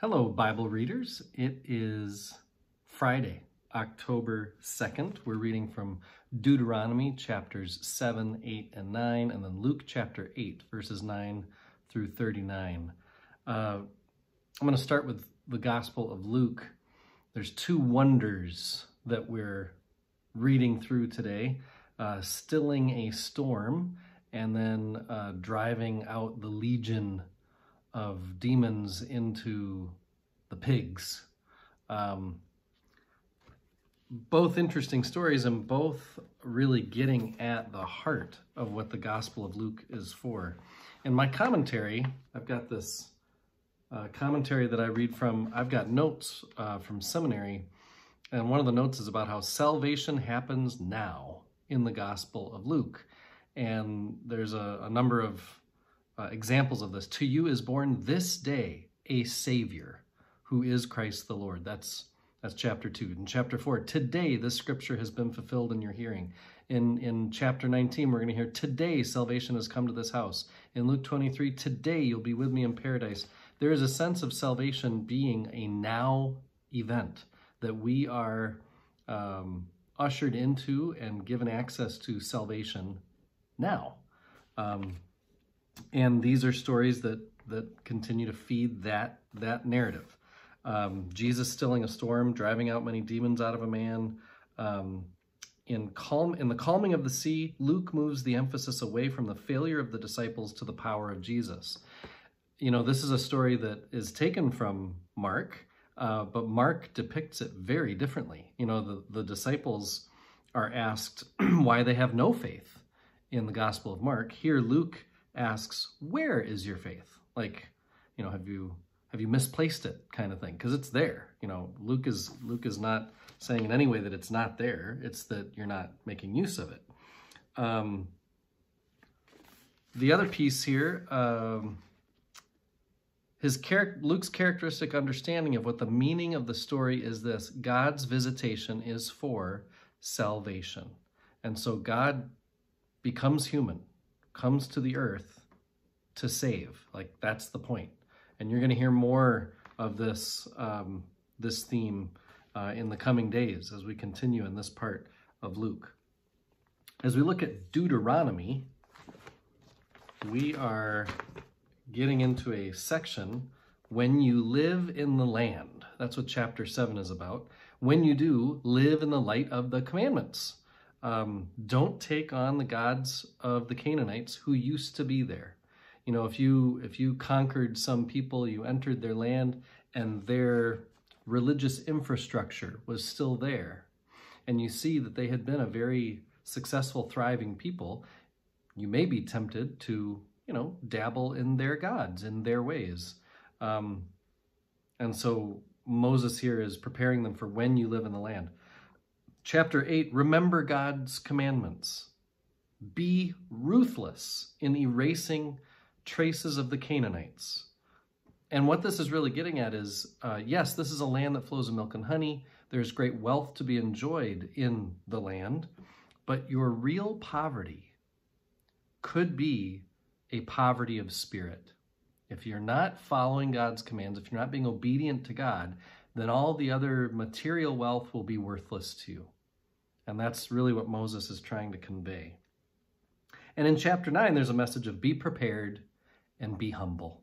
Hello, Bible readers. It is Friday, October 2nd. We're reading from Deuteronomy chapters 7, 8, and 9, and then Luke chapter 8, verses 9 through 39. Uh, I'm going to start with the Gospel of Luke. There's two wonders that we're reading through today uh, stilling a storm and then uh, driving out the legion of demons into the pigs. Um, both interesting stories and both really getting at the heart of what the Gospel of Luke is for. In my commentary, I've got this uh, commentary that I read from, I've got notes uh, from seminary, and one of the notes is about how salvation happens now in the Gospel of Luke. And there's a, a number of uh, examples of this. To you is born this day a Savior who is Christ the Lord. That's that's chapter 2. In chapter 4, today this scripture has been fulfilled in your hearing. In, in chapter 19, we're going to hear, today salvation has come to this house. In Luke 23, today you'll be with me in paradise. There is a sense of salvation being a now event that we are um, ushered into and given access to salvation now. Um, and these are stories that that continue to feed that that narrative. Um, Jesus stilling a storm, driving out many demons out of a man. Um, in calm in the calming of the sea, Luke moves the emphasis away from the failure of the disciples to the power of Jesus. You know, this is a story that is taken from Mark, uh, but Mark depicts it very differently. You know, the, the disciples are asked why they have no faith in the Gospel of Mark. Here, Luke asks, where is your faith? Like, you know, have you have you misplaced it kind of thing? Because it's there. You know, Luke is Luke is not saying in any way that it's not there. It's that you're not making use of it. Um, the other piece here, um, his char- Luke's characteristic understanding of what the meaning of the story is this God's visitation is for salvation. And so God becomes human comes to the earth to save. Like that's the point. And you're going to hear more of this um, this theme uh, in the coming days as we continue in this part of Luke. As we look at Deuteronomy, we are getting into a section when you live in the land. That's what chapter 7 is about. When you do, live in the light of the commandments um, don't take on the gods of the Canaanites who used to be there. You know, if you if you conquered some people, you entered their land, and their religious infrastructure was still there, and you see that they had been a very successful, thriving people, you may be tempted to you know dabble in their gods, in their ways, um, and so Moses here is preparing them for when you live in the land. Chapter 8 Remember God's commandments. Be ruthless in erasing traces of the Canaanites. And what this is really getting at is uh, yes, this is a land that flows with milk and honey. There's great wealth to be enjoyed in the land, but your real poverty could be a poverty of spirit. If you're not following God's commands, if you're not being obedient to God, then all the other material wealth will be worthless to you. And that's really what Moses is trying to convey. And in chapter 9, there's a message of be prepared and be humble.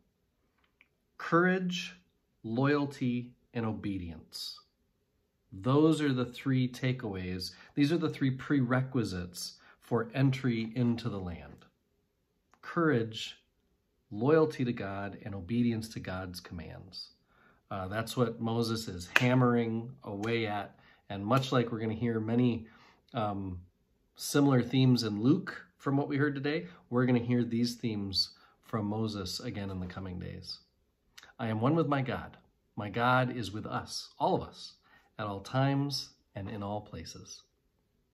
Courage, loyalty, and obedience. Those are the three takeaways. These are the three prerequisites for entry into the land. Courage, loyalty to God, and obedience to God's commands. Uh, that's what Moses is hammering away at. And much like we're going to hear many um, similar themes in Luke from what we heard today, we're going to hear these themes from Moses again in the coming days. I am one with my God. My God is with us, all of us, at all times and in all places.